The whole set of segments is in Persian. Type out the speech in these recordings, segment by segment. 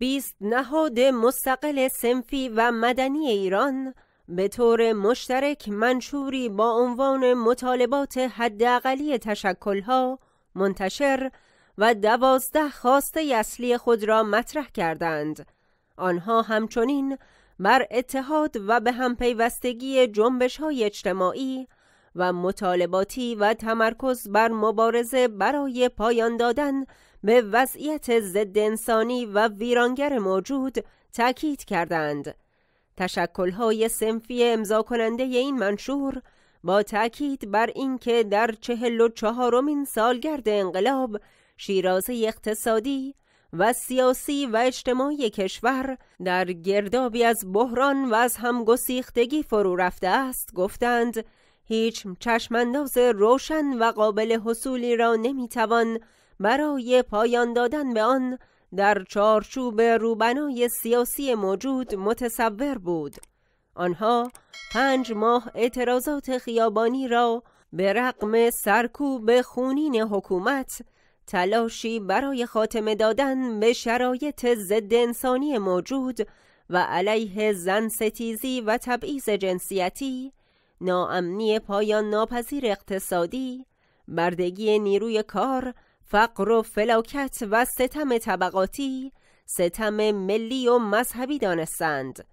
بیست نهاد مستقل سنفی و مدنی ایران به طور مشترک منشوری با عنوان مطالبات حداقلی تشکلها منتشر و دوازده خواسته اصلی خود را مطرح کردند. آنها همچنین بر اتحاد و به هم پیوستگی جنبش های اجتماعی و مطالباتی و تمرکز بر مبارزه برای پایان دادن به وضعیت ضد انسانی و ویرانگر موجود تاکید کردند تشکل‌های سنفی امضا کننده این منشور با تاکید بر اینکه در چهل و چهارمین سالگرد انقلاب شیرازه اقتصادی و سیاسی و اجتماعی کشور در گردابی از بحران و از گسیختگی فرو رفته است گفتند هیچ چشمانداز روشن و قابل حصولی را نمیتوان برای پایان دادن به آن در چارچوب روبنای سیاسی موجود متصور بود آنها پنج ماه اعتراضات خیابانی را به رقم سرکوب خونین حکومت تلاشی برای خاتمه دادن به شرایط ضد انسانی موجود و علیه زن ستیزی و تبعیض جنسیتی ناامنی پایان ناپذیر اقتصادی بردگی نیروی کار فقر و فلاکت و ستم طبقاتی ستم ملی و مذهبی دانستند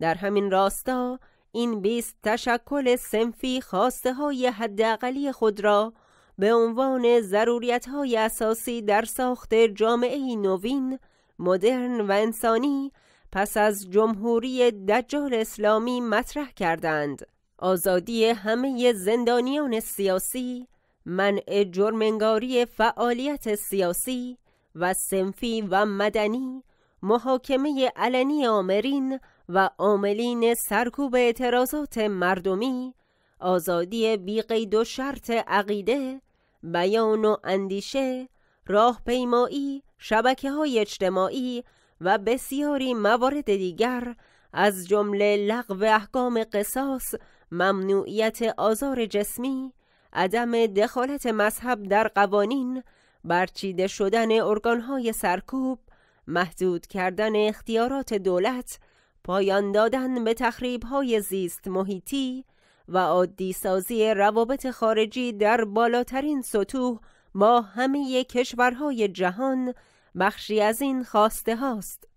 در همین راستا این بیست تشکل سنفی خواسته های حداقلی خود را به عنوان ضروریت های اساسی در ساخت جامعه نوین، مدرن و انسانی پس از جمهوری دجال اسلامی مطرح کردند. آزادی همه زندانیان سیاسی، منع جرمنگاری فعالیت سیاسی و سنفی و مدنی محاکمه علنی آمرین و عاملین سرکوب اعتراضات مردمی آزادی بیقید و شرط عقیده بیان و اندیشه راهپیمایی شبکه های اجتماعی و بسیاری موارد دیگر از جمله لغو احکام قصاص ممنوعیت آزار جسمی عدم دخالت مذهب در قوانین برچیده شدن ارگانهای سرکوب محدود کردن اختیارات دولت پایان دادن به تخریبهای زیست محیطی و عادی سازی روابط خارجی در بالاترین سطوح با همه کشورهای جهان بخشی از این خواسته هاست.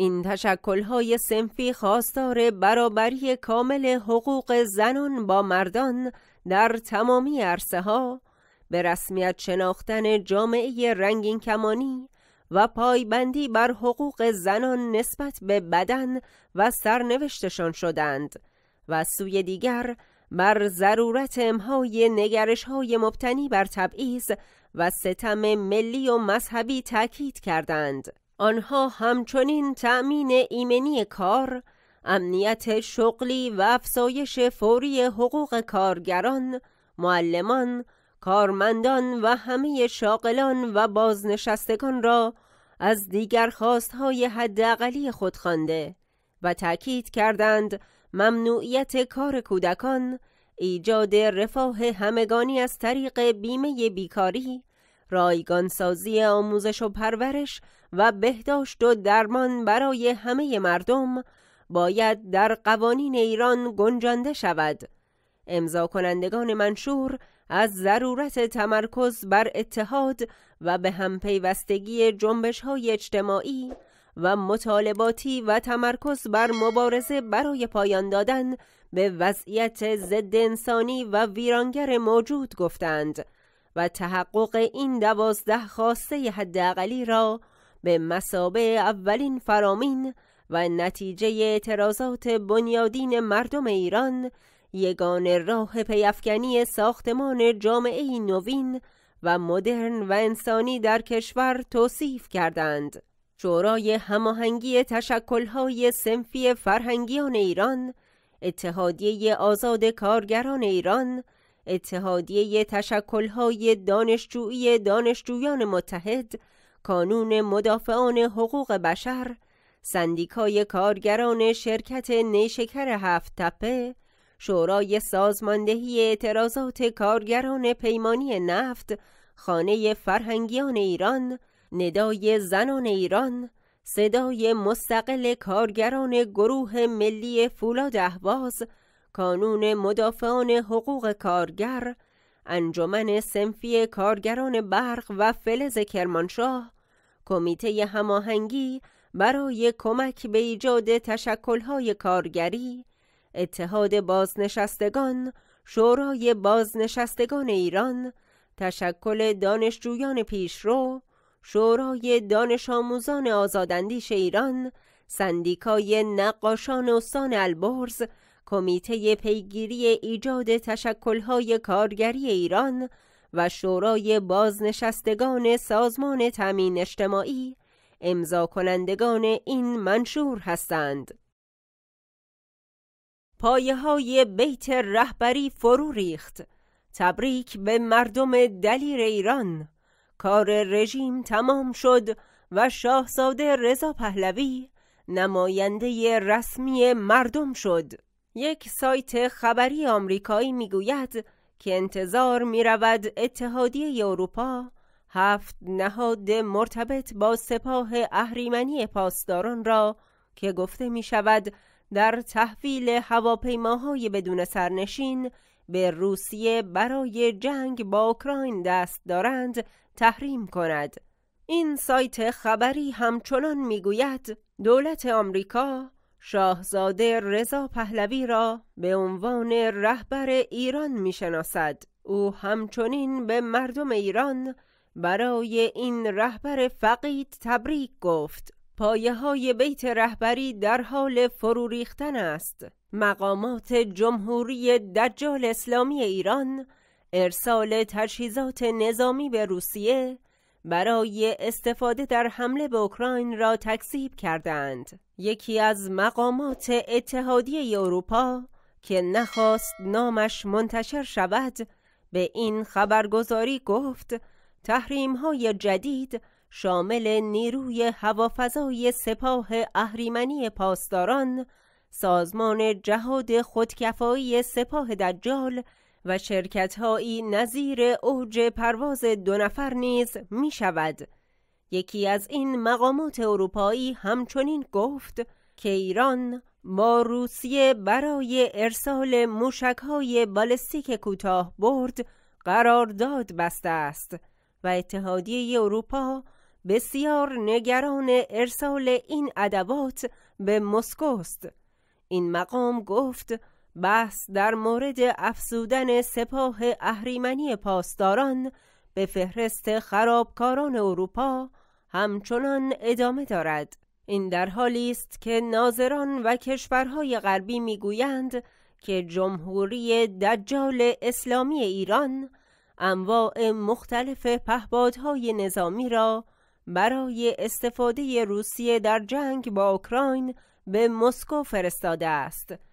این تشکلهای سنفی خواستار برابری کامل حقوق زنان با مردان در تمامی عرصه ها به رسمیت شناختن جامعه رنگین کمانی و پایبندی بر حقوق زنان نسبت به بدن و سرنوشتشان شدند و سوی دیگر بر ضرورت امهای نگرش های مبتنی بر تبعیض و ستم ملی و مذهبی تاکید کردند آنها همچنین تأمین ایمنی کار، امنیت شغلی و افزایش فوری حقوق کارگران، معلمان، کارمندان و همه شاغلان و بازنشستگان را از دیگر خواستهای حداقلی خود خوانده و تأکید کردند ممنوعیت کار کودکان، ایجاد رفاه همگانی از طریق بیمه بیکاری، رایگانسازی آموزش و پرورش و بهداشت و درمان برای همه مردم باید در قوانین ایران گنجانده شود امضا کنندگان منشور از ضرورت تمرکز بر اتحاد و به هم پیوستگی جنبش های اجتماعی و مطالباتی و تمرکز بر مبارزه برای پایان دادن به وضعیت ضد انسانی و ویرانگر موجود گفتند و تحقق این دوازده خواسته حداقلی را به مسابه اولین فرامین و نتیجه اعتراضات بنیادین مردم ایران یگان راه پیافکنی ساختمان جامعه نوین و مدرن و انسانی در کشور توصیف کردند. شورای هماهنگی تشکلهای سنفی فرهنگیان ایران، اتحادیه آزاد کارگران ایران، اتحادیه تشکلهای دانشجویی دانشجویان متحد کانون مدافعان حقوق بشر، سندیکای کارگران شرکت نیشکر هفت تپه، شورای سازماندهی اعتراضات کارگران پیمانی نفت، خانه فرهنگیان ایران، ندای زنان ایران، صدای مستقل کارگران گروه ملی فولاد احواز، کانون مدافعان حقوق کارگر، انجمن سنفی کارگران برق و فلز کرمانشاه کمیته هماهنگی برای کمک به ایجاد تشکلهای کارگری اتحاد بازنشستگان شورای بازنشستگان ایران تشکل دانشجویان پیشرو شورای دانش آموزان آزاداندیش ایران سندیکای نقاشان استان البرز کمیته پیگیری ایجاد تشکلهای کارگری ایران و شورای بازنشستگان سازمان تامین اجتماعی امضا کنندگان این منشور هستند. پایه های بیت رهبری فرو ریخت. تبریک به مردم دلیر ایران. کار رژیم تمام شد و شاهزاده رضا پهلوی نماینده رسمی مردم شد. یک سایت خبری آمریکایی میگوید که انتظار می رود اتحادیه اروپا هفت نهاد مرتبط با سپاه اهریمنی پاسداران را که گفته می شود در تحویل هواپیماهای بدون سرنشین به روسیه برای جنگ با اوکراین دست دارند تحریم کند این سایت خبری همچنان میگوید دولت آمریکا شاهزاده رضا پهلوی را به عنوان رهبر ایران میشناسد او همچنین به مردم ایران برای این رهبر فقید تبریک گفت پایه های بیت رهبری در حال فرو ریختن است مقامات جمهوری دجال اسلامی ایران ارسال تجهیزات نظامی به روسیه برای استفاده در حمله به اوکراین را تکذیب کردند. یکی از مقامات اتحادیه اروپا که نخواست نامش منتشر شود به این خبرگزاری گفت تحریم های جدید شامل نیروی هوافضای سپاه اهریمنی پاسداران سازمان جهاد خودکفایی سپاه دجال و شرکت نظیر اوج پرواز دو نفر نیز می شود. یکی از این مقامات اروپایی همچنین گفت که ایران با روسیه برای ارسال موشک های بالستیک کوتاه برد قرارداد بسته است و اتحادیه اروپا بسیار نگران ارسال این ادوات به مسکو است این مقام گفت بحث در مورد افزودن سپاه اهریمنی پاسداران به فهرست خرابکاران اروپا همچنان ادامه دارد این در حالی است که ناظران و کشورهای غربی میگویند که جمهوری دجال اسلامی ایران انواع مختلف پهبادهای نظامی را برای استفاده روسیه در جنگ با اوکراین به مسکو فرستاده است